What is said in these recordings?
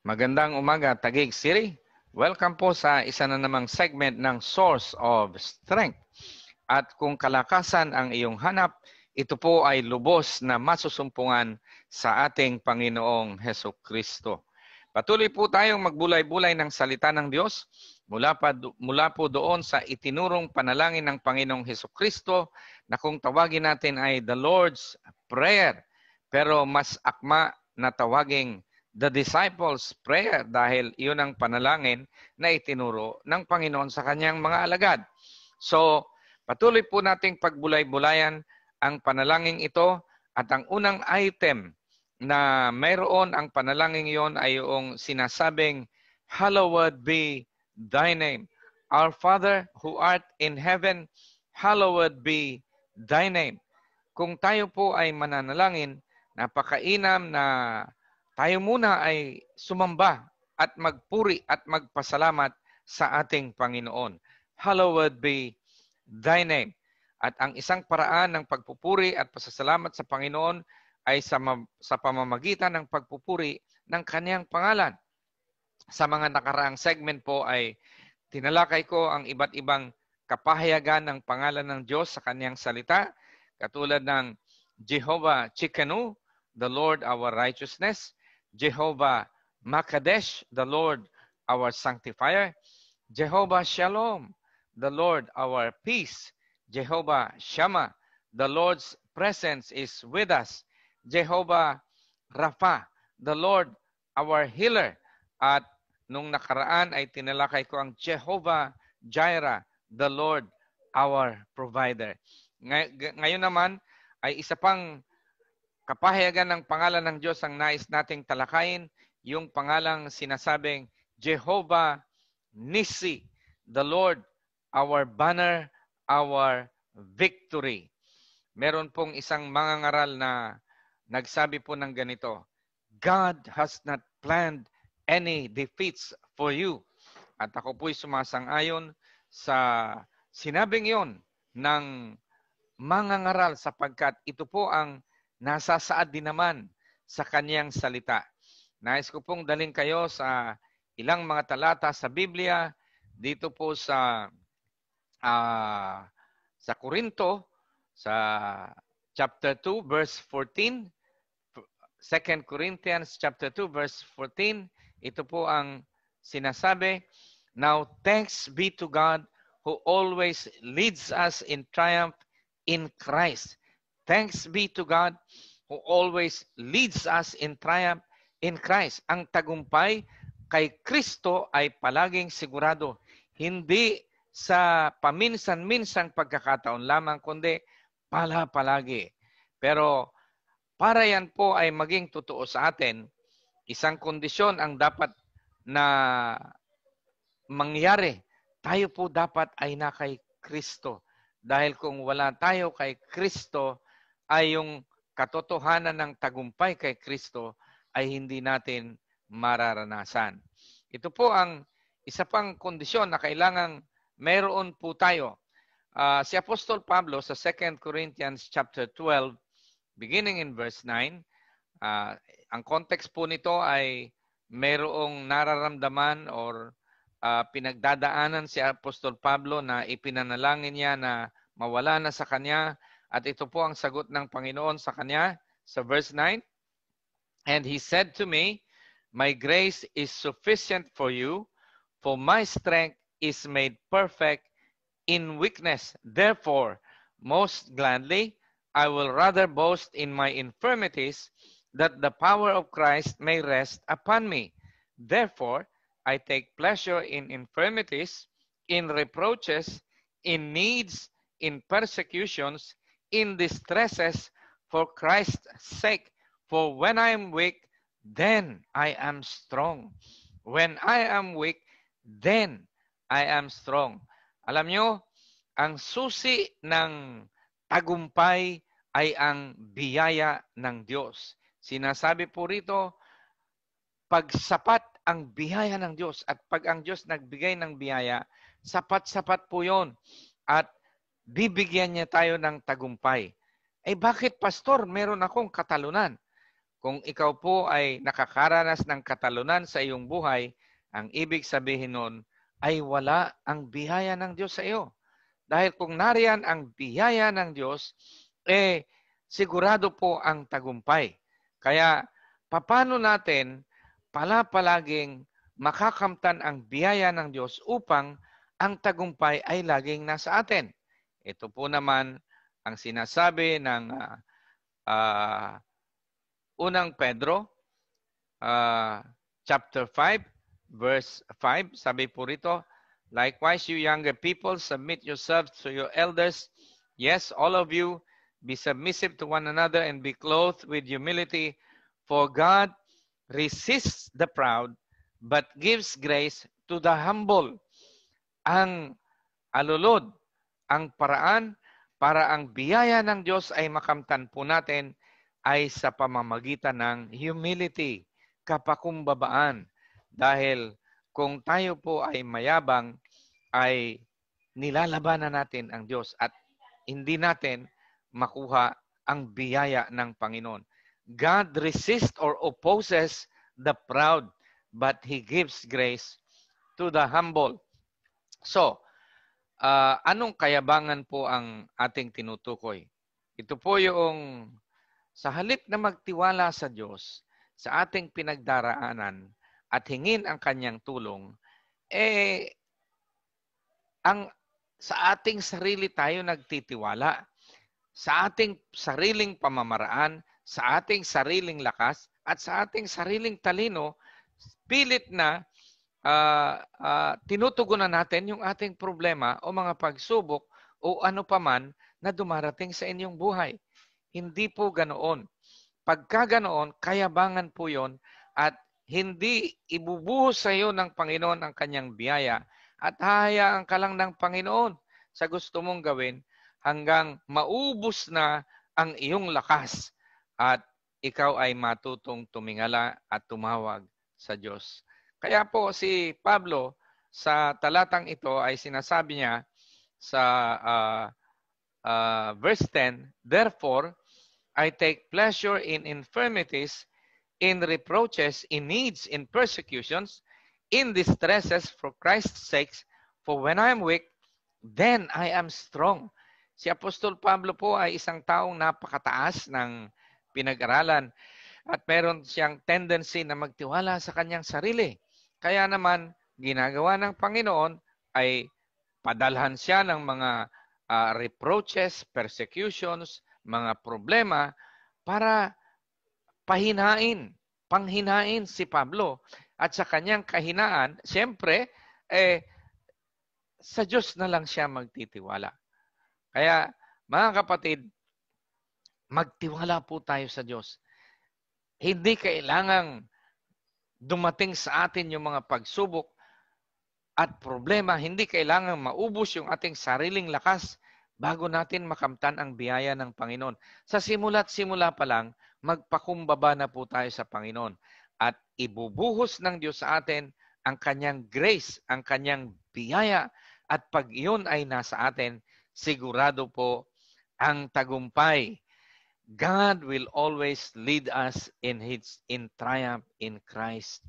Magandang umaga, Tagig City. Welcome po sa isa na namang segment ng Source of Strength. At kung kalakasan ang iyong hanap, ito po ay lubos na masusumpungan sa ating Panginoong Heso Kristo. Patuloy po tayong magbulay-bulay ng salita ng Diyos mula, pa, mula po doon sa itinurong panalangin ng Panginoong Heso Kristo na kung tawagin natin ay the Lord's Prayer pero mas akma na tawaging the disciples' prayer dahil iyon ang panalangin na itinuro ng Panginoon sa kanyang mga alagad. So, patuloy po nating pagbulay-bulayan ang panalangin ito at ang unang item na mayroon ang panalangin iyon ay yung sinasabing, Hallowed be thy name. Our Father who art in heaven, hallowed be thy name. Kung tayo po ay mananalangin, napakainam na tayo muna ay sumamba at magpuri at magpasalamat sa ating Panginoon. Hallowed be thy name. At ang isang paraan ng pagpupuri at pasasalamat sa Panginoon ay sa, sa pamamagitan ng pagpupuri ng kaniyang pangalan. Sa mga nakaraang segment po ay tinalakay ko ang iba't ibang kapahayagan ng pangalan ng Diyos sa kaniyang salita, katulad ng Jehovah Chikanu, the Lord our righteousness, Jehovah Makadesh, the Lord our sanctifier. Jehovah Shalom, the Lord our peace. Jehovah Shammah, the Lord's presence is with us. Jehovah Rapha, the Lord our healer. At nung nakaraan ay tinalakay ko ang Jehovah Jireh, the Lord our provider. Ngay- ngayon naman ay isa pang Kapahayagan ng pangalan ng Diyos ang nais nating talakayin, yung pangalang sinasabing Jehovah Nisi, the Lord, our banner, our victory. Meron pong isang mangangaral na nagsabi po ng ganito, God has not planned any defeats for you. At ako po'y sumasang-ayon sa sinabing iyon ng mangangaral sapagkat ito po ang nasasaad din naman sa kaniyang salita. Nais ko pong daling kayo sa ilang mga talata sa Biblia dito po sa uh, sa Korinto sa chapter 2 verse 14 2 Corinthians chapter 2 verse 14 ito po ang sinasabi now thanks be to God who always leads us in triumph in Christ Thanks be to God who always leads us in triumph in Christ. Ang tagumpay kay Kristo ay palaging sigurado. Hindi sa paminsan minsang pagkakataon lamang, kundi pala-palagi. Pero para yan po ay maging totoo sa atin, isang kondisyon ang dapat na mangyari. Tayo po dapat ay na kay Kristo. Dahil kung wala tayo kay Kristo, ay yung katotohanan ng tagumpay kay Kristo ay hindi natin mararanasan. Ito po ang isa pang kondisyon na kailangan meron po tayo. Uh, si Apostol Pablo sa 2 Corinthians chapter 12 beginning in verse 9, uh, ah, ang context po nito ay mayroong nararamdaman or uh, pinagdadaanan si Apostol Pablo na ipinanalangin niya na mawala na sa kanya At ito po ang sagot ng Panginoon sa kanya sa verse 9. And he said to me, My grace is sufficient for you, for my strength is made perfect in weakness. Therefore, most gladly, I will rather boast in my infirmities that the power of Christ may rest upon me. Therefore, I take pleasure in infirmities, in reproaches, in needs, in persecutions, in distresses for Christ's sake. For when I am weak, then I am strong. When I am weak, then I am strong. Alam nyo, ang susi ng tagumpay ay ang biyaya ng Diyos. Sinasabi po rito, pagsapat ang biyaya ng Diyos at pag ang Diyos nagbigay ng biyaya, sapat-sapat po yon. At bibigyan niya tayo ng tagumpay. Ay eh, bakit pastor, meron akong katalunan? Kung ikaw po ay nakakaranas ng katalunan sa iyong buhay, ang ibig sabihin nun ay wala ang biyaya ng Diyos sa iyo. Dahil kung nariyan ang biyaya ng Diyos, eh sigurado po ang tagumpay. Kaya paano natin pala palaging makakamtan ang biyaya ng Diyos upang ang tagumpay ay laging nasa atin. Ito po naman ang sinasabi ng uh, uh, unang Pedro uh, chapter 5 verse 5 sabi po rito likewise you younger people submit yourselves to your elders yes all of you be submissive to one another and be clothed with humility for God resists the proud but gives grace to the humble ang alulod ang paraan para ang biyaya ng Diyos ay makamtan po natin ay sa pamamagitan ng humility, kapakumbabaan. Dahil kung tayo po ay mayabang, ay nilalabanan natin ang Diyos at hindi natin makuha ang biyaya ng Panginoon. God resists or opposes the proud, but He gives grace to the humble. So, uh, anong kayabangan po ang ating tinutukoy? Ito po yung sa halip na magtiwala sa Diyos sa ating pinagdaraanan at hingin ang kanyang tulong, eh, ang, sa ating sarili tayo nagtitiwala. Sa ating sariling pamamaraan, sa ating sariling lakas, at sa ating sariling talino, pilit na uh, uh, tinutugunan natin yung ating problema o mga pagsubok o ano paman na dumarating sa inyong buhay. Hindi po ganoon. Pagka ganoon, kayabangan po yon at hindi ibubuhos sa iyo ng Panginoon ang kanyang biyaya at hahayaan ka lang ng Panginoon sa gusto mong gawin hanggang maubos na ang iyong lakas at ikaw ay matutong tumingala at tumawag sa Diyos. Kaya po si Pablo sa talatang ito ay sinasabi niya sa uh, uh, verse 10, Therefore, I take pleasure in infirmities, in reproaches, in needs, in persecutions, in distresses for Christ's sake, for when I am weak, then I am strong. Si Apostol Pablo po ay isang taong napakataas ng pinag-aralan at meron siyang tendency na magtiwala sa kanyang sarili. Kaya naman, ginagawa ng Panginoon ay padalhan siya ng mga uh, reproaches, persecutions, mga problema para pahinain, panghinhain si Pablo. At sa kanyang kahinaan, siyempre, eh, sa Diyos na lang siya magtitiwala. Kaya, mga kapatid, magtiwala po tayo sa Diyos. Hindi kailangang dumating sa atin yung mga pagsubok at problema, hindi kailangan maubos yung ating sariling lakas bago natin makamtan ang biyaya ng Panginoon. Sa simula't simula pa lang, magpakumbaba na po tayo sa Panginoon at ibubuhos ng Diyos sa atin ang kanyang grace, ang kanyang biyaya at pag iyon ay nasa atin, sigurado po ang tagumpay God will always lead us in his in triumph in Christ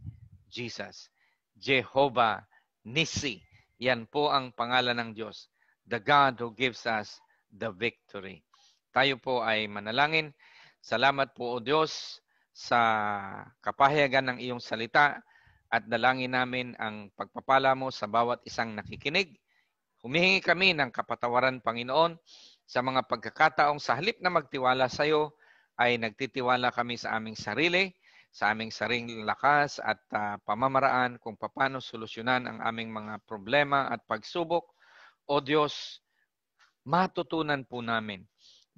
Jesus. Jehovah Nissi. Yan po ang pangalan ng Diyos. The God who gives us the victory. Tayo po ay manalangin. Salamat po o Diyos sa kapahayagan ng iyong salita at dalangin namin ang pagpapala mo sa bawat isang nakikinig. Humihingi kami ng kapatawaran, Panginoon, sa mga pagkakataong sa halip na magtiwala sa iyo, ay nagtitiwala kami sa aming sarili, sa aming sariling lakas at uh, pamamaraan kung paano solusyonan ang aming mga problema at pagsubok. O Diyos, matutunan po namin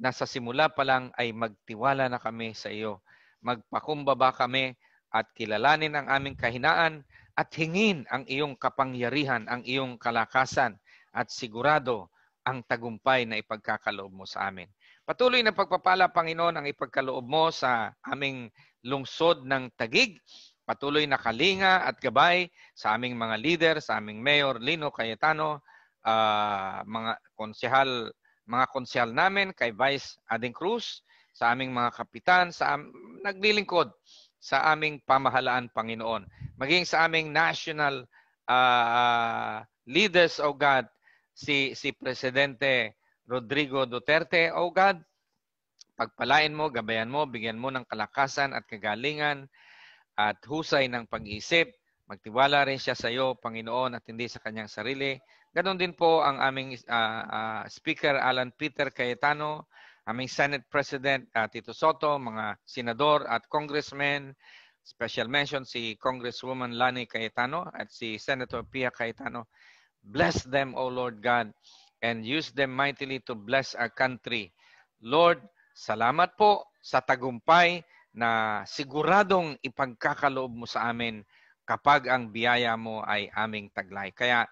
na sa simula pa lang ay magtiwala na kami sa iyo. Magpakumbaba kami at kilalanin ang aming kahinaan at hingin ang iyong kapangyarihan, ang iyong kalakasan at sigurado ang tagumpay na ipagkakaloob mo sa amin. Patuloy na pagpapala, Panginoon, ang ipagkaloob mo sa aming lungsod ng Tagig. Patuloy na kalinga at gabay sa aming mga leader, sa aming mayor, Lino Cayetano, uh, mga konsehal, mga konsehal namin, kay Vice Ading Cruz, sa aming mga kapitan, sa am- naglilingkod sa aming pamahalaan, Panginoon. Maging sa aming national uh, leaders, of God, si si presidente Rodrigo Duterte, oh God, pagpalain mo, gabayan mo, bigyan mo ng kalakasan at kagalingan at husay ng pag-iisip. Magtiwala rin siya sa iyo, Panginoon, at hindi sa kanyang sarili. Ganon din po ang aming uh, uh, Speaker Alan Peter Cayetano, aming Senate President uh, Tito Soto, mga senador at congressmen, special mention si Congresswoman Lani Cayetano at si Senator Pia Cayetano. Bless them, O Lord God, and use them mightily to bless our country. Lord, salamat po sa tagumpay na siguradong ipagkakaloob mo sa amin kapag ang biyaya mo ay aming taglay. Kaya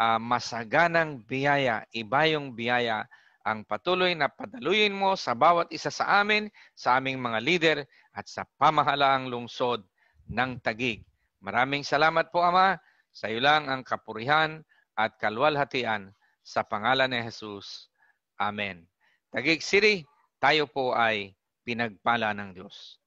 uh, masaganang biyaya, iba yung biyaya ang patuloy na padaluyin mo sa bawat isa sa amin, sa aming mga leader at sa pamahalaang lungsod ng Tagig. Maraming salamat po Ama, sa iyo lang ang kapurihan, at kaluwalhatian sa pangalan ni Jesus. Amen. Taguig City, tayo po ay pinagpala ng Diyos.